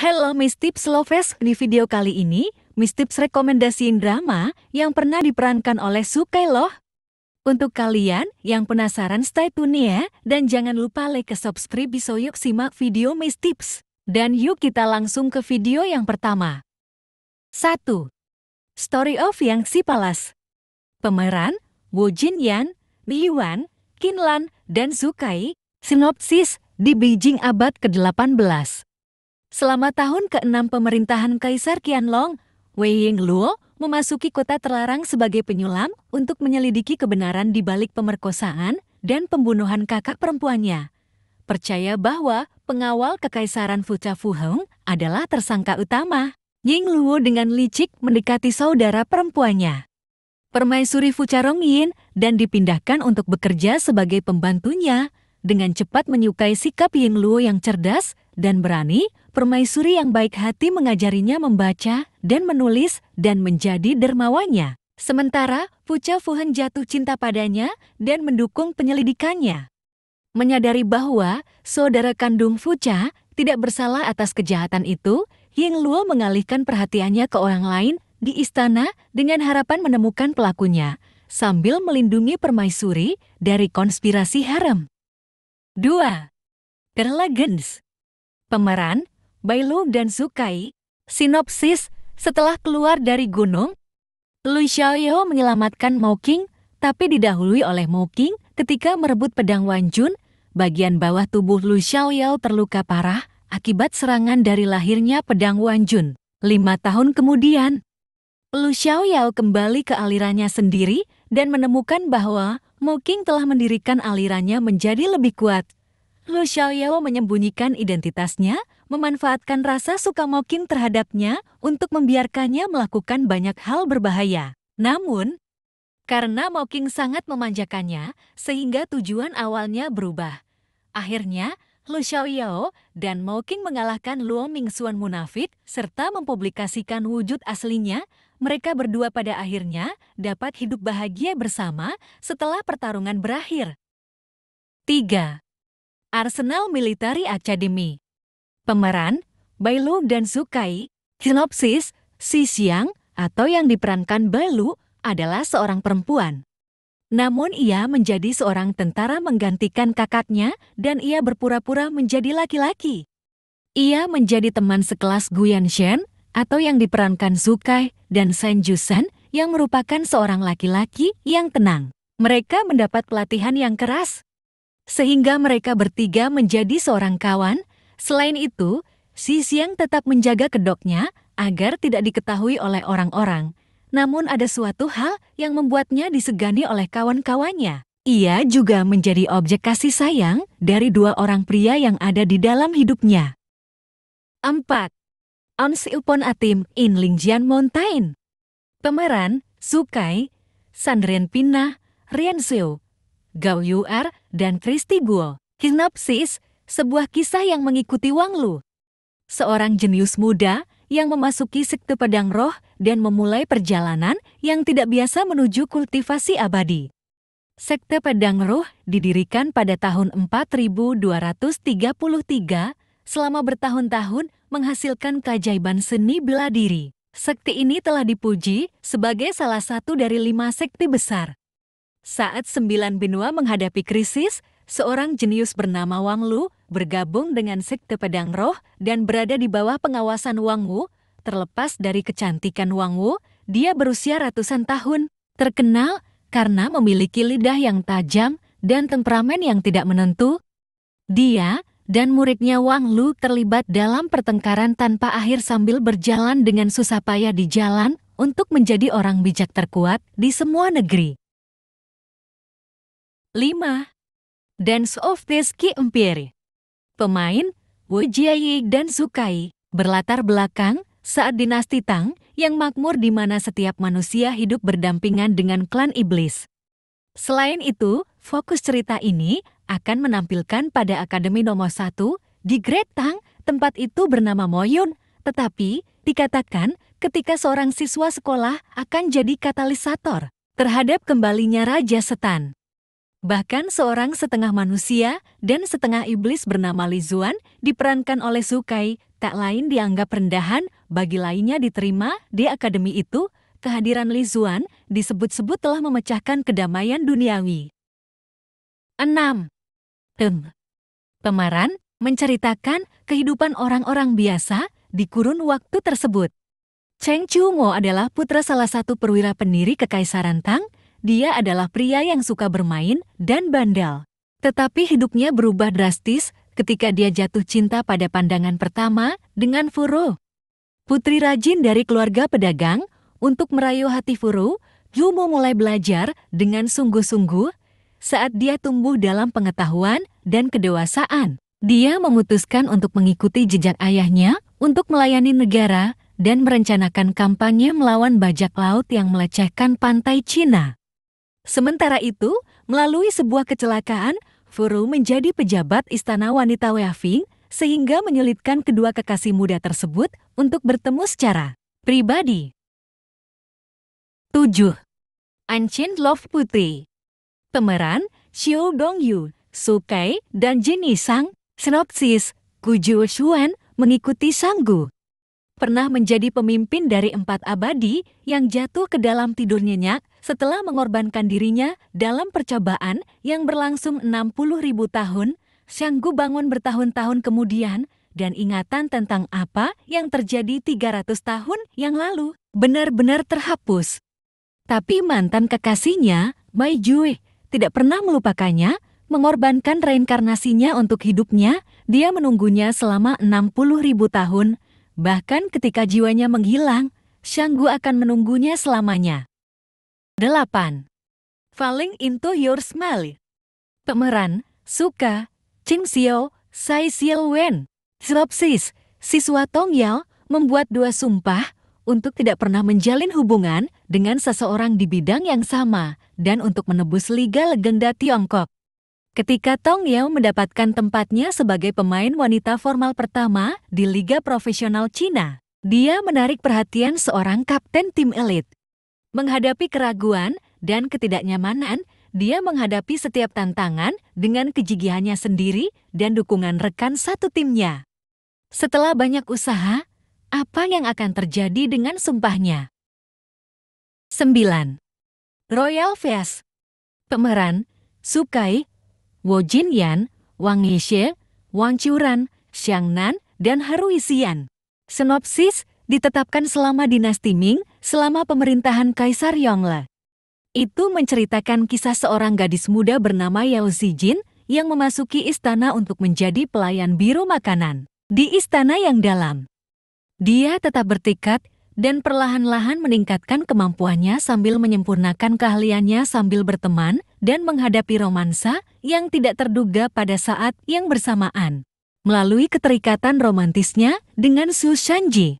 Halo Miss Tips Loves, di video kali ini, Miss Tips rekomendasiin drama yang pernah diperankan oleh Sukai loh. Untuk kalian yang penasaran stay tune ya, dan jangan lupa like ke subscribe bisa yuk simak video Miss Tips. Dan yuk kita langsung ke video yang pertama. 1. Story of Yang Si Palas Pemeran, Wu Jin Yan, Li Yuan, Qin Lan, dan Sukai, sinopsis di Beijing abad ke-18. Selama tahun ke-6 pemerintahan Kaisar Qianlong, Wei Ying Luo memasuki kota terlarang sebagai penyulam untuk menyelidiki kebenaran di balik pemerkosaan dan pembunuhan kakak perempuannya. Percaya bahwa pengawal kekaisaran Fu Hong adalah tersangka utama. Ying Luo dengan licik mendekati saudara perempuannya. Permaisuri Fucha Rongyin dan dipindahkan untuk bekerja sebagai pembantunya dengan cepat menyukai sikap Ying Luo yang cerdas dan berani, permaisuri yang baik hati mengajarinya membaca dan menulis dan menjadi dermawannya. Sementara, Pucha Fuhen jatuh cinta padanya dan mendukung penyelidikannya. Menyadari bahwa saudara kandung Fucha tidak bersalah atas kejahatan itu, Ying Luo mengalihkan perhatiannya ke orang lain di istana dengan harapan menemukan pelakunya, sambil melindungi permaisuri dari konspirasi harem. 2. Terlagens pemeran, Bailu dan Zukai. Sinopsis, setelah keluar dari gunung, Lu Yao menyelamatkan Mao King, tapi didahului oleh Mao King ketika merebut pedang Wan Jun, bagian bawah tubuh Lu Yao terluka parah akibat serangan dari lahirnya pedang Wan Jun. Lima tahun kemudian, Lu Xiaoyao kembali ke alirannya sendiri dan menemukan bahwa Moking King telah mendirikan alirannya menjadi lebih kuat. Lu Xiaoyao menyembunyikan identitasnya, memanfaatkan rasa suka Mokin terhadapnya untuk membiarkannya melakukan banyak hal berbahaya. Namun, karena Moking sangat memanjakannya, sehingga tujuan awalnya berubah. Akhirnya, Lu Xiaoyao dan Moking mengalahkan Luo Mingxuan munafik serta mempublikasikan wujud aslinya. Mereka berdua pada akhirnya dapat hidup bahagia bersama setelah pertarungan berakhir. 3. Arsenal Military Academy. Pemeran, Bailu dan Sukai. Sinopsis, Si Siang, atau yang diperankan Bailu, adalah seorang perempuan. Namun ia menjadi seorang tentara menggantikan kakaknya dan ia berpura-pura menjadi laki-laki. Ia menjadi teman sekelas Guyan Shen atau yang diperankan Sukai dan Jusan yang merupakan seorang laki-laki yang tenang. Mereka mendapat pelatihan yang keras sehingga mereka bertiga menjadi seorang kawan. Selain itu, si Siang tetap menjaga kedoknya agar tidak diketahui oleh orang-orang. Namun ada suatu hal yang membuatnya disegani oleh kawan-kawannya. Ia juga menjadi objek kasih sayang dari dua orang pria yang ada di dalam hidupnya. 4. Ons Upon Atim in Lingjian Mountain Pemeran, Sukai, Sandrian Pinah, Rian Siu, nah, Gao Yuar, er, dan Christy Guo. Kinopsis, sebuah kisah yang mengikuti Wang Lu. Seorang jenius muda yang memasuki sekte pedang roh dan memulai perjalanan yang tidak biasa menuju kultivasi abadi. Sekte pedang roh didirikan pada tahun 4233 selama bertahun-tahun menghasilkan keajaiban seni bela diri. Sekte ini telah dipuji sebagai salah satu dari lima sekte besar. Saat sembilan benua menghadapi krisis, seorang jenius bernama Wang Lu bergabung dengan sekte pedang roh dan berada di bawah pengawasan Wang Wu. Terlepas dari kecantikan Wang Wu, dia berusia ratusan tahun, terkenal karena memiliki lidah yang tajam dan temperamen yang tidak menentu. Dia dan muridnya Wang Lu terlibat dalam pertengkaran tanpa akhir sambil berjalan dengan susah payah di jalan untuk menjadi orang bijak terkuat di semua negeri. 5. Dance of the Ski Empire Pemain, Wu Jiayi dan Sukai, berlatar belakang saat dinasti Tang yang makmur di mana setiap manusia hidup berdampingan dengan klan iblis. Selain itu, fokus cerita ini akan menampilkan pada Akademi nomor 1 di Great Tang, tempat itu bernama Moyun, tetapi dikatakan ketika seorang siswa sekolah akan jadi katalisator terhadap kembalinya Raja Setan. Bahkan seorang setengah manusia dan setengah iblis bernama Lizuan diperankan oleh Sukai, tak lain dianggap rendahan, bagi lainnya diterima di akademi itu, kehadiran Lizuan disebut-sebut telah memecahkan kedamaian duniawi. 6. Teng. Pemaran menceritakan kehidupan orang-orang biasa di kurun waktu tersebut. Cheng Mo adalah putra salah satu perwira pendiri Kekaisaran Tang dia adalah pria yang suka bermain dan bandel. Tetapi hidupnya berubah drastis ketika dia jatuh cinta pada pandangan pertama dengan Furu, Putri rajin dari keluarga pedagang, untuk merayu hati Furu, Yumo mulai belajar dengan sungguh-sungguh saat dia tumbuh dalam pengetahuan dan kedewasaan. Dia memutuskan untuk mengikuti jejak ayahnya untuk melayani negara dan merencanakan kampanye melawan bajak laut yang melecehkan pantai Cina. Sementara itu, melalui sebuah kecelakaan, Furu menjadi pejabat istana wanita Weaving sehingga menyulitkan kedua kekasih muda tersebut untuk bertemu secara pribadi. 7. Ancient Love Putri Pemeran, Xiu Dongyu, Su Kai, dan Jenny Sang, Sinopsis, Kuju Xuan, mengikuti Sanggu. Pernah menjadi pemimpin dari empat abadi yang jatuh ke dalam tidur nyenyak setelah mengorbankan dirinya dalam percobaan yang berlangsung 60 ribu tahun, Shanggu bangun bertahun-tahun kemudian dan ingatan tentang apa yang terjadi 300 tahun yang lalu benar-benar terhapus. Tapi mantan kekasihnya, Mai Jue, tidak pernah melupakannya, mengorbankan reinkarnasinya untuk hidupnya, dia menunggunya selama 60 ribu tahun, Bahkan ketika jiwanya menghilang, Shanggu akan menunggunya selamanya. 8. Falling Into Your Smile Pemeran, Suka, Ching Xiao, Sai Xiao Wen. Sinopsis, siswa Tong Yao membuat dua sumpah untuk tidak pernah menjalin hubungan dengan seseorang di bidang yang sama dan untuk menebus Liga Legenda Tiongkok. Ketika Tong Yao mendapatkan tempatnya sebagai pemain wanita formal pertama di Liga Profesional Cina, dia menarik perhatian seorang kapten tim elit Menghadapi keraguan dan ketidaknyamanan, dia menghadapi setiap tantangan dengan kejigihannya sendiri dan dukungan rekan satu timnya. Setelah banyak usaha, apa yang akan terjadi dengan sumpahnya? 9. Royal Face Pemeran, Sukai, Wo Jin Yan, Wang Yixie, Wang Curan, Xiang Nan, dan Haru Isian. Sinopsis ditetapkan selama dinasti Ming selama pemerintahan Kaisar Yongle. Itu menceritakan kisah seorang gadis muda bernama Yao Zijin yang memasuki istana untuk menjadi pelayan biro makanan di istana yang dalam. Dia tetap bertikat dan perlahan-lahan meningkatkan kemampuannya sambil menyempurnakan keahliannya sambil berteman dan menghadapi romansa yang tidak terduga pada saat yang bersamaan. Melalui keterikatan romantisnya dengan Su Shanji,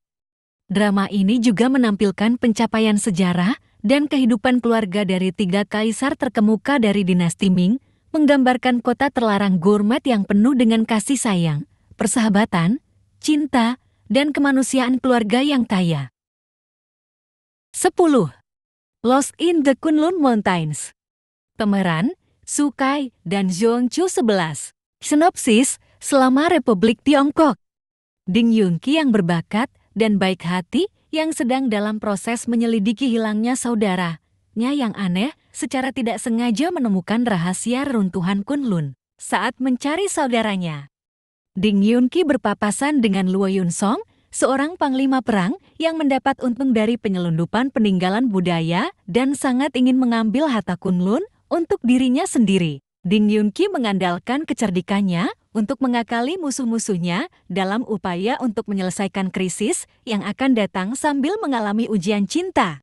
Drama ini juga menampilkan pencapaian sejarah dan kehidupan keluarga dari tiga kaisar terkemuka dari dinasti Ming, menggambarkan kota terlarang gourmet yang penuh dengan kasih sayang, persahabatan, cinta, dan kemanusiaan keluarga yang kaya. 10. Lost in the Kunlun Mountains Pemeran, Sukai, dan Zhong Chu 11. Sinopsis, selama Republik Tiongkok. Ding Yunqi yang berbakat, dan baik hati yang sedang dalam proses menyelidiki hilangnya saudaranya yang aneh secara tidak sengaja menemukan rahasia runtuhan Kunlun saat mencari saudaranya. Ding Yunqi berpapasan dengan Luo Yun Song, seorang panglima perang yang mendapat untung dari penyelundupan peninggalan budaya dan sangat ingin mengambil harta Kunlun untuk dirinya sendiri. Ding Yunqi mengandalkan kecerdikannya untuk mengakali musuh-musuhnya dalam upaya untuk menyelesaikan krisis yang akan datang sambil mengalami ujian cinta,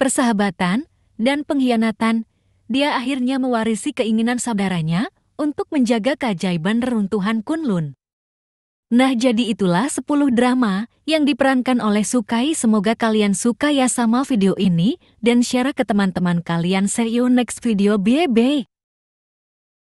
persahabatan, dan pengkhianatan. Dia akhirnya mewarisi keinginan saudaranya untuk menjaga keajaiban reruntuhan Kunlun. Nah jadi itulah 10 drama yang diperankan oleh Sukai. Semoga kalian suka ya sama video ini dan share ke teman-teman kalian. See you next video. Bye bye.